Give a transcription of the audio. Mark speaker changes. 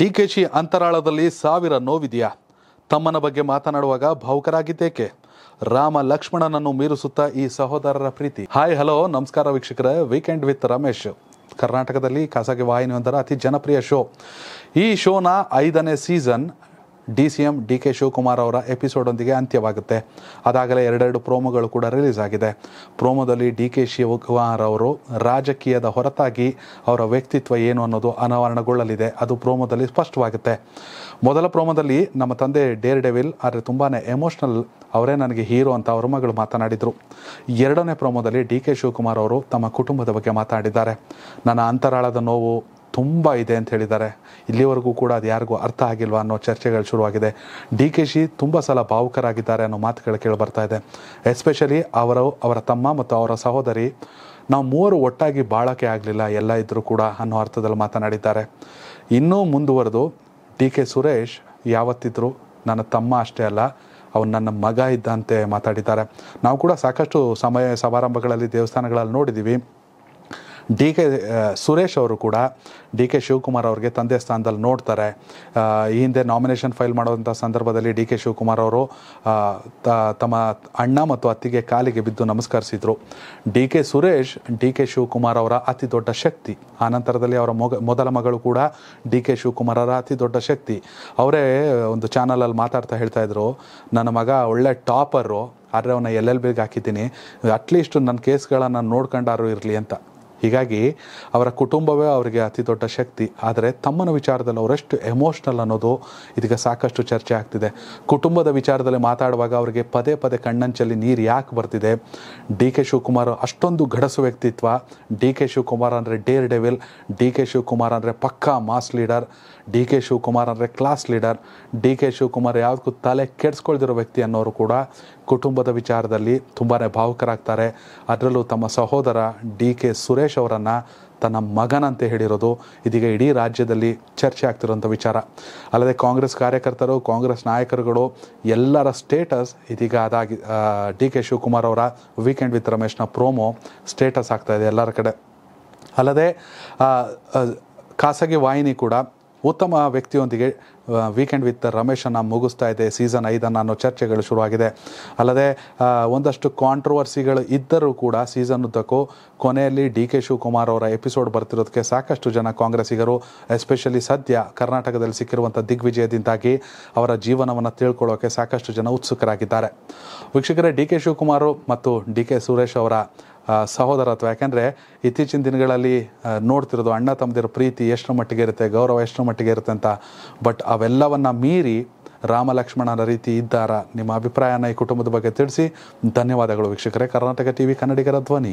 Speaker 1: ಡಿಕೆಶಿ ಅಂತರಾಳದಲ್ಲಿ ಸಾವಿರ ನೋವಿದೆಯಾ ತಮ್ಮನ ಬಗ್ಗೆ ಮಾತನಾಡುವಾಗ ಭಾವುಕರಾಗಿದ್ದೇಕೆ ರಾಮ ಲಕ್ಷ್ಮಣನನ್ನು ಮೀರಿಸುತ್ತಾ ಈ ಸಹೋದರರ ಪ್ರೀತಿ ಹಾಯ್ ಹಲೋ ನಮಸ್ಕಾರ ವೀಕ್ಷಕರೇ ವೀಕೆಂಡ್ ವಿತ್ ರಮೇಶ್ ಕರ್ನಾಟಕದಲ್ಲಿ ಖಾಸಗಿ ವಾಹಿನಿಯೊಂದರ ಅತಿ ಜನಪ್ರಿಯ ಶೋ ಈ ಶೋನ ಐದನೇ season D C M D K Shivakumar ಅವರ ಎಪಿಸೋಡೊಂದಿಗೆ ಅಂತ್ಯವಾಗುತ್ತೆ ಅದಾಗಲೇ ಎರಡೆರಡು ಪ್ರೋಮೋಗಳು ಕೂಡ ರಿಲೀಸ್ ಆಗಿದೆ ಪ್ರೋಮೋದಲ್ಲಿ ಡಿ ಕೆ ಶಿವಕುಮಾರ್ ಅವರು ರಾಜಕೀಯದ ಹೊರತಾಗಿ ಅವರ ವ್ಯಕ್ತಿತ್ವ ಏನು ಅನ್ನೋದು ಅನಾವರಣಗೊಳ್ಳಲಿದೆ ಅದು ಪ್ರೋಮೋದಲ್ಲಿ ಸ್ಪಷ್ಟವಾಗುತ್ತೆ ಮೊದಲ ಪ್ರೋಮೋದಲ್ಲಿ ನಮ್ಮ ತಂದೆ ಡೇರ್ ಡೆವಿಲ್ ಆದರೆ ತುಂಬಾ ಎಮೋಷ್ನಲ್ ಅವರೇ ನನಗೆ ಹೀರೋ ಅಂತ ಅವರ ಮಗಳು ಮಾತನಾಡಿದರು ಎರಡನೇ ಪ್ರೋಮೋದಲ್ಲಿ ಡಿ ಕೆ ಶಿವಕುಮಾರ್ ಅವರು ತಮ್ಮ ಕುಟುಂಬದ ಬಗ್ಗೆ ಮಾತನಾಡಿದ್ದಾರೆ ನನ್ನ ಅಂತರಾಳದ ನೋವು ತುಂಬ ಇದೆ ಅಂತ ಹೇಳಿದ್ದಾರೆ ಇಲ್ಲಿವರೆಗೂ ಕೂಡ ಅದು ಯಾರಿಗೂ ಅರ್ಥ ಆಗಿಲ್ವಾ ಅನ್ನೋ ಚರ್ಚೆಗಳು ಶುರುವಾಗಿದೆ ಡಿ ಕೆ ಶಿ ತುಂಬ ಸಲ ಭಾವುಕರಾಗಿದ್ದಾರೆ ಅನ್ನೋ ಮಾತುಗಳು ಕೇಳಿ ಬರ್ತಾ ಇದೆ ಎಸ್ಪೆಷಲಿ ಅವರು ಅವರ ತಮ್ಮ ಮತ್ತು ಅವರ ಸಹೋದರಿ ನಾವು ಮೂವರು ಒಟ್ಟಾಗಿ ಬಾಳಕೆ ಆಗಲಿಲ್ಲ ಎಲ್ಲ ಇದ್ದರೂ ಕೂಡ ಅನ್ನೋ ಅರ್ಥದಲ್ಲಿ ಮಾತನಾಡಿದ್ದಾರೆ ಇನ್ನೂ ಮುಂದುವರೆದು ಡಿ ಕೆ ಸುರೇಶ್ ಯಾವತ್ತಿದ್ರು ನನ್ನ ತಮ್ಮ ಅಷ್ಟೇ ಅಲ್ಲ ಅವನು ನನ್ನ ಮಗ ಇದ್ದಂತೆ ಮಾತಾಡಿದ್ದಾರೆ ನಾವು ಕೂಡ ಸಾಕಷ್ಟು ಸಮಯ ಸಮಾರಂಭಗಳಲ್ಲಿ ದೇವಸ್ಥಾನಗಳಲ್ಲಿ ನೋಡಿದ್ದೀವಿ ಡಿ ಕೆ ಸುರೇಶ್ ಅವರು ಕೂಡ ಡಿ ಕೆ ಶಿವಕುಮಾರ್ ಅವ್ರಿಗೆ ತಂದೆ ಸ್ಥಾನದಲ್ಲಿ ನೋಡ್ತಾರೆ ಈ ಹಿಂದೆ ನಾಮಿನೇಷನ್ ಫೈಲ್ ಮಾಡುವಂಥ ಸಂದರ್ಭದಲ್ಲಿ ಡಿ ಕೆ ಶಿವಕುಮಾರ್ ಅವರು ತಮ್ಮ ಅಣ್ಣ ಮತ್ತು ಅತ್ತಿಗೆ ಕಾಲಿಗೆ ಬಿದ್ದು ನಮಸ್ಕರಿಸಿದರು ಡಿ ಕೆ ಸುರೇಶ್ ಡಿ ಕೆ ಶಿವಕುಮಾರ್ ಅವರ ಅತಿ ದೊಡ್ಡ ಶಕ್ತಿ ಆ ನಂತರದಲ್ಲಿ ಅವರ ಮೊಗ ಮೊದಲ ಮಗಳು ಕೂಡ ಡಿ ಕೆ ಶಿವಕುಮಾರ್ ಅವರ ಅತಿ ದೊಡ್ಡ ಶಕ್ತಿ ಅವರೇ ಒಂದು ಚಾನಲಲ್ಲಿ ಮಾತಾಡ್ತಾ ಹೇಳ್ತಾ ಇದ್ರು ನನ್ನ ಮಗ ಒಳ್ಳೆ ಟಾಪರು ಆದರೆ ಅವನ್ನ ಎಲ್ ಎಲ್ ಬಿಗೆ ಹಾಕಿದ್ದೀನಿ ಅಟ್ಲೀಸ್ಟ್ ನನ್ನ ಕೇಸ್ಗಳನ್ನು ನೋಡ್ಕೊಂಡಾರು ಇರಲಿ ಅಂತ ಹೀಗಾಗಿ ಅವರ ಕುಟುಂಬವೇ ಅವರಿಗೆ ಅತಿ ದೊಡ್ಡ ಶಕ್ತಿ ಆದರೆ ತಮ್ಮನ ವಿಚಾರದಲ್ಲಿ ಅವರೆಷ್ಟು ಎಮೋಷ್ನಲ್ ಅನ್ನೋದು ಇದೀಗ ಸಾಕಷ್ಟು ಚರ್ಚೆ ಆಗ್ತಿದೆ ಕುಟುಂಬದ ವಿಚಾರದಲ್ಲಿ ಮಾತಾಡುವಾಗ ಅವರಿಗೆ ಪದೇ ಪದೇ ಕಣ್ಣಂಚಲ್ಲಿ ನೀರು ಯಾಕೆ ಬರ್ತಿದೆ ಡಿ ಕೆ ಶಿವಕುಮಾರ್ ಅಷ್ಟೊಂದು ಗಡಸು ವ್ಯಕ್ತಿತ್ವ ಡಿ ಕೆ ಶಿವಕುಮಾರ್ ಅಂದರೆ ಡೇರ್ ಡೆವಿಲ್ ಡಿ ಕೆ ಶಿವಕುಮಾರ್ ಅಂದರೆ ಪಕ್ಕಾ ಮಾಸ್ ಲೀಡರ್ ಡಿ ಕೆ ಶಿವಕುಮಾರ್ ಅಂದರೆ ಕ್ಲಾಸ್ ಲೀಡರ್ ಡಿ ಕೆ ಶಿವಕುಮಾರ್ ಯಾವುದಕ್ಕೂ ತಲೆ ಕೆಡಿಸ್ಕೊಳ್ದಿರೋ ವ್ಯಕ್ತಿ ಅನ್ನೋರು ಕೂಡ ಕುಟುಂಬದ ವಿಚಾರದಲ್ಲಿ ತುಂಬಾ ಭಾವುಕರಾಗ್ತಾರೆ ಅದರಲ್ಲೂ ತಮ್ಮ ಸಹೋದರ ಡಿ ಕೆ ಸುರೇಶ್ ಅವರನ್ನು ತನ್ನ ಮಗನಂತೆ ಹೇಳಿರೋದು ಇದೀಗ ಇಡೀ ರಾಜ್ಯದಲ್ಲಿ ಚರ್ಚೆ ಆಗ್ತಿರೋಂಥ ವಿಚಾರ ಅಲ್ಲದೆ ಕಾಂಗ್ರೆಸ್ ಕಾರ್ಯಕರ್ತರು ಕಾಂಗ್ರೆಸ್ ನಾಯಕರುಗಳು ಎಲ್ಲರ ಸ್ಟೇಟಸ್ ಇದೀಗ ಅದಾಗಿ ಡಿ ಕೆ ಶಿವಕುಮಾರ್ ಅವರ ವೀಕೆಂಡ್ ವಿತ್ ರಮೇಶ್ನ ಪ್ರೋಮೋ ಸ್ಟೇಟಸ್ ಆಗ್ತಾಯಿದೆ ಎಲ್ಲರ ಕಡೆ ಅಲ್ಲದೆ ಖಾಸಗಿ ವಾಹಿನಿ ಕೂಡ ಉತ್ತಮ ವ್ಯಕ್ತಿಯೊಂದಿಗೆ ವೀಕೆಂಡ್ ವಿತ್ ರಮೇಶನ್ನು ಮುಗಿಸ್ತಾ ಇದೆ ಸೀಸನ್ ಐದನ್ನು ಅನ್ನೋ ಚರ್ಚೆಗಳು ಶುರುವಾಗಿದೆ ಅಲ್ಲದೆ ಒಂದಷ್ಟು ಕಾಂಟ್ರವರ್ಸಿಗಳು ಇದ್ದರೂ ಕೂಡ ಸೀಸನ್ ಉದ್ದಕ್ಕೂ ಕೊನೆಯಲ್ಲಿ ಡಿ ಕೆ ಶಿವಕುಮಾರ್ ಅವರ ಎಪಿಸೋಡ್ ಬರ್ತಿರೋದಕ್ಕೆ ಸಾಕಷ್ಟು ಜನ ಕಾಂಗ್ರೆಸ್ಸಿಗರು ಎಸ್ಪೆಷಲಿ ಸದ್ಯ ಕರ್ನಾಟಕದಲ್ಲಿ ಸಿಕ್ಕಿರುವಂಥ ದಿಗ್ವಿಜಯದಿಂದಾಗಿ ಅವರ ಜೀವನವನ್ನು ತಿಳ್ಕೊಳ್ಳೋಕೆ ಸಾಕಷ್ಟು ಜನ ಉತ್ಸುಕರಾಗಿದ್ದಾರೆ ವೀಕ್ಷಕರೇ ಡಿ ಕೆ ಶಿವಕುಮಾರ್ ಮತ್ತು ಡಿ ಕೆ ಸುರೇಶ್ ಅವರ ಸಹೋದರತ್ವ ಯಾಕೆಂದರೆ ಇತ್ತೀಚಿನ ದಿನಗಳಲ್ಲಿ ನೋಡ್ತಿರೋದು ಅಣ್ಣ ತಮ್ಮದಿರ ಪ್ರೀತಿ ಎಷ್ಟರ ಮಟ್ಟಿಗೆ ಇರುತ್ತೆ ಗೌರವ ಎಷ್ಟರ ಮಟ್ಟಿಗೆ ಇರುತ್ತೆ ಅಂತ ಬಟ್ ಅವೆಲ್ಲವನ್ನು ಮೀರಿ ರಾಮ ಲಕ್ಷ್ಮಣನ ರೀತಿ ಇದ್ದಾರಾ ನಿಮ್ಮ ಅಭಿಪ್ರಾಯನ ಈ ಕುಟುಂಬದ ಬಗ್ಗೆ ತಿಳಿಸಿ ಧನ್ಯವಾದಗಳು ವೀಕ್ಷಕರೇ ಕರ್ನಾಟಕ ಟಿ ಕನ್ನಡಿಗರ ಧ್ವನಿ